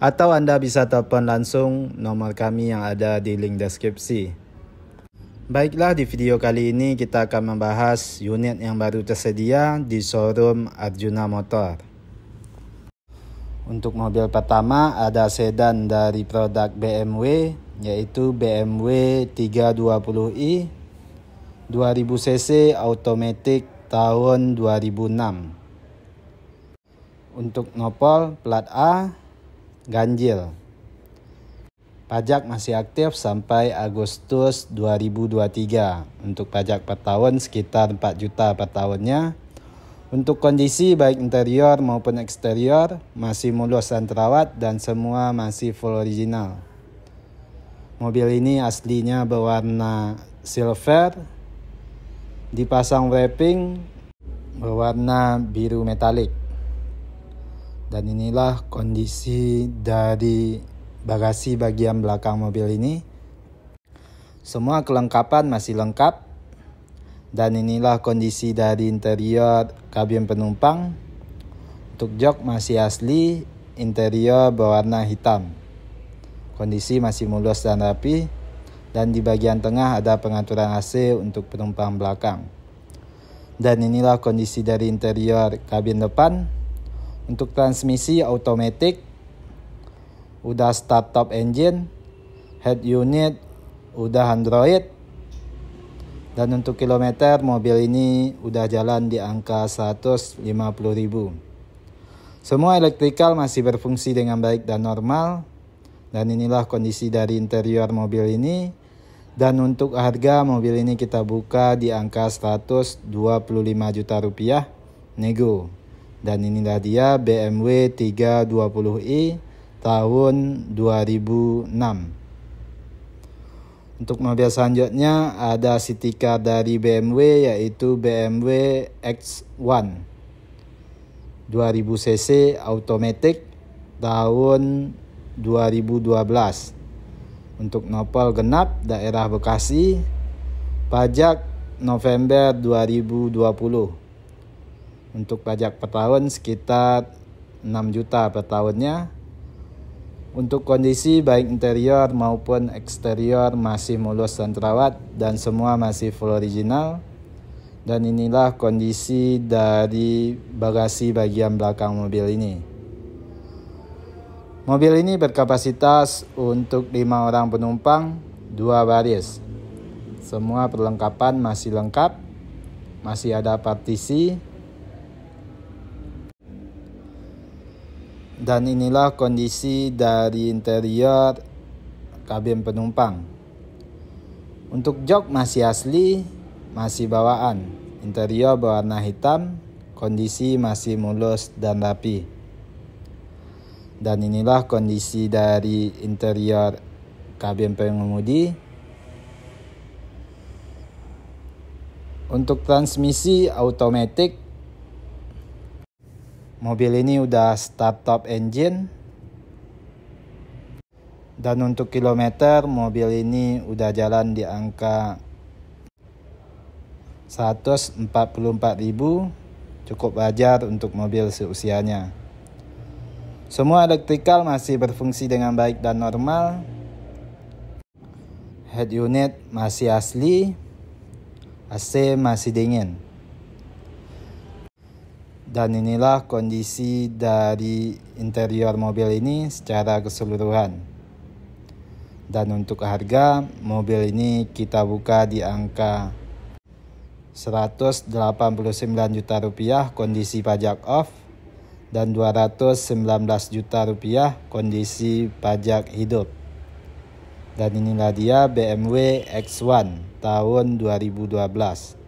atau Anda bisa telepon langsung nomor kami yang ada di link deskripsi. Baiklah, di video kali ini kita akan membahas unit yang baru tersedia di showroom Arjuna Motor. Untuk mobil pertama ada sedan dari produk BMW yaitu BMW 320i 2000cc automatic tahun 2006. Untuk nopol plat A ganjil. Pajak masih aktif sampai Agustus 2023. Untuk pajak per tahun sekitar 4 juta per tahunnya. Untuk kondisi baik interior maupun eksterior masih mulus dan terawat dan semua masih full original. Mobil ini aslinya berwarna silver, dipasang wrapping berwarna biru metalik. Dan inilah kondisi dari bagasi bagian belakang mobil ini. Semua kelengkapan masih lengkap. Dan inilah kondisi dari interior kabin penumpang. Untuk jok masih asli, interior berwarna hitam. Kondisi masih mulus dan rapi. Dan di bagian tengah ada pengaturan AC untuk penumpang belakang. Dan inilah kondisi dari interior kabin depan. Untuk transmisi automatic udah start top engine, head unit udah Android. Dan untuk kilometer mobil ini udah jalan di angka 150.000. Semua elektrikal masih berfungsi dengan baik dan normal. Dan inilah kondisi dari interior mobil ini. Dan untuk harga mobil ini kita buka di angka 125 juta rupiah nego. Dan inilah dia BMW 320i e, tahun 2006. Untuk mobil selanjutnya ada city car dari BMW yaitu BMW X1 2000cc automatic tahun 2012. Untuk nopol genap daerah Bekasi pajak November 2020. Untuk pajak per tahun sekitar 6 juta per tahunnya. Untuk kondisi baik interior maupun eksterior masih mulus dan terawat dan semua masih full original. Dan inilah kondisi dari bagasi bagian belakang mobil ini. Mobil ini berkapasitas untuk 5 orang penumpang, 2 baris. Semua perlengkapan masih lengkap, masih ada partisi, Dan inilah kondisi dari interior kabin penumpang. Untuk jok masih asli, masih bawaan. Interior berwarna hitam, kondisi masih mulus dan rapi. Dan inilah kondisi dari interior kabin pengemudi. Untuk transmisi automatic Mobil ini udah start top engine. Dan untuk kilometer mobil ini udah jalan di angka 144.000 cukup wajar untuk mobil seusianya. Semua elektrikal masih berfungsi dengan baik dan normal. Head unit masih asli. AC masih dingin. Dan inilah kondisi dari interior mobil ini secara keseluruhan. Dan untuk harga, mobil ini kita buka di angka 189 juta rupiah kondisi pajak off dan 219 juta rupiah kondisi pajak hidup. Dan inilah dia BMW X1 tahun 2012.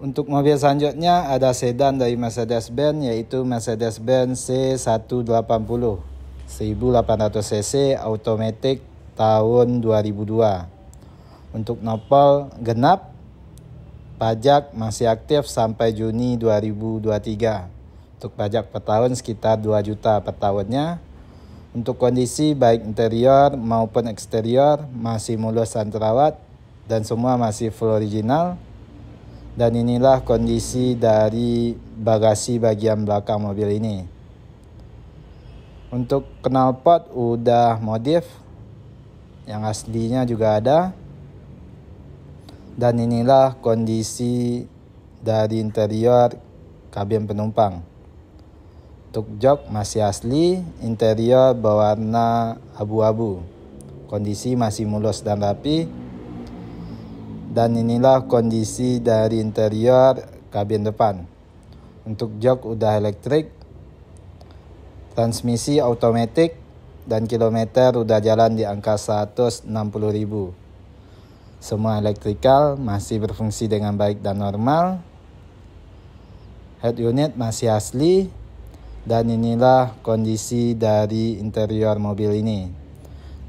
Untuk mobil selanjutnya ada sedan dari Mercedes-Benz yaitu Mercedes-Benz C180 1800cc automatic tahun 2002. Untuk nopol genap pajak masih aktif sampai Juni 2023. Untuk pajak per tahun sekitar 2 juta per tahunnya. Untuk kondisi baik interior maupun eksterior masih mulus dan terawat dan semua masih full original dan inilah kondisi dari bagasi bagian belakang mobil ini. Untuk knalpot udah modif. Yang aslinya juga ada. Dan inilah kondisi dari interior kabin penumpang. Untuk jok masih asli, interior berwarna abu-abu. Kondisi masih mulus dan rapi, dan inilah kondisi dari interior kabin depan. Untuk jok udah elektrik, transmisi otomatis dan kilometer udah jalan di angka 160.000. Semua elektrikal masih berfungsi dengan baik dan normal. Head unit masih asli dan inilah kondisi dari interior mobil ini.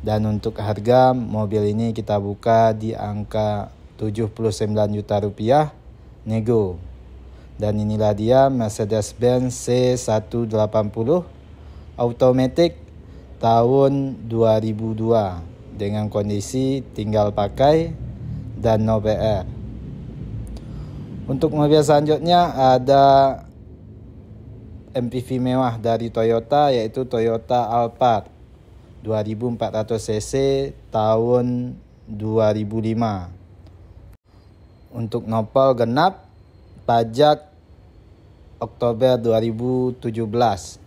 Dan untuk harga mobil ini kita buka di angka 79 juta rupiah nego. Dan inilah dia Mercedes-Benz C180 automatic tahun 2002 dengan kondisi tinggal pakai dan no PR. Untuk mobil selanjutnya ada MPV mewah dari Toyota yaitu Toyota Alphard 2400 cc tahun 2005 untuk nopal genap pajak Oktober 2017.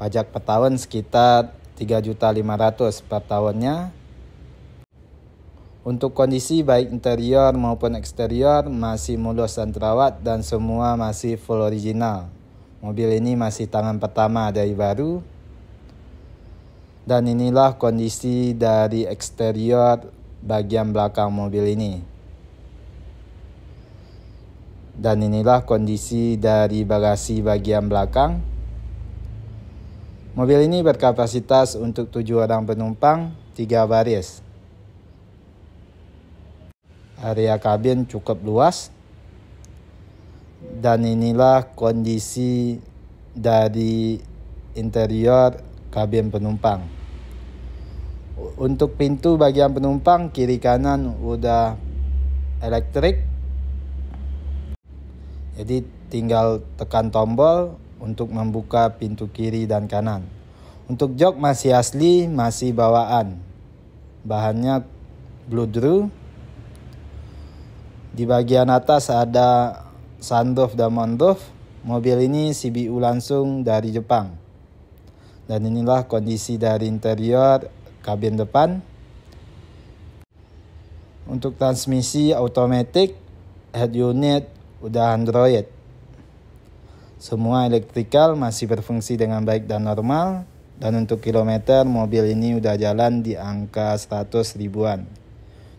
Pajak per tahun sekitar 3.500 per tahunnya. Untuk kondisi baik interior maupun eksterior masih mulus dan terawat dan semua masih full original. Mobil ini masih tangan pertama dari baru. Dan inilah kondisi dari eksterior bagian belakang mobil ini. Dan inilah kondisi dari bagasi bagian belakang. Mobil ini berkapasitas untuk 7 orang penumpang, 3 baris. Area kabin cukup luas. Dan inilah kondisi dari interior kabin penumpang. Untuk pintu bagian penumpang kiri kanan udah elektrik jadi tinggal tekan tombol untuk membuka pintu kiri dan kanan. Untuk jok masih asli, masih bawaan. Bahannya bludru. Di bagian atas ada sunroof dan moonroof. Mobil ini CBU langsung dari Jepang. Dan inilah kondisi dari interior kabin depan. Untuk transmisi automatic, head unit udah Android. Semua elektrikal masih berfungsi dengan baik dan normal, dan untuk kilometer mobil ini udah jalan di angka 100 ribuan.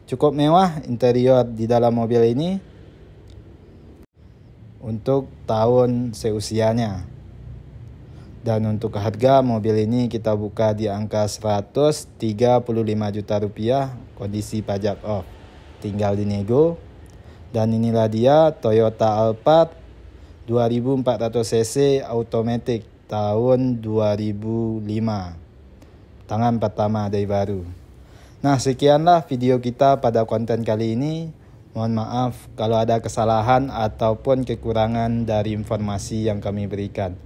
Cukup mewah interior di dalam mobil ini untuk tahun seusianya. Dan untuk harga mobil ini kita buka di angka 135 juta rupiah kondisi pajak off. Tinggal dinego dan inilah dia Toyota Alphard 2400cc automatic tahun 2005. Tangan pertama dari baru. Nah, sekianlah video kita pada konten kali ini. Mohon maaf kalau ada kesalahan ataupun kekurangan dari informasi yang kami berikan.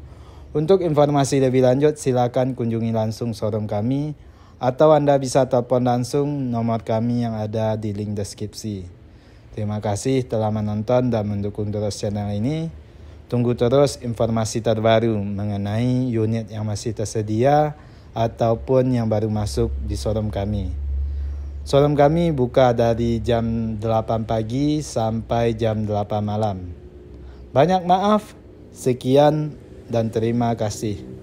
Untuk informasi lebih lanjut, silakan kunjungi langsung showroom kami atau Anda bisa telepon langsung nomor kami yang ada di link deskripsi. Terima kasih telah menonton dan mendukung terus channel ini. Tunggu terus informasi terbaru mengenai unit yang masih tersedia ataupun yang baru masuk di showroom kami. Showroom kami buka dari jam 8 pagi sampai jam 8 malam. Banyak maaf, sekian dan terima kasih.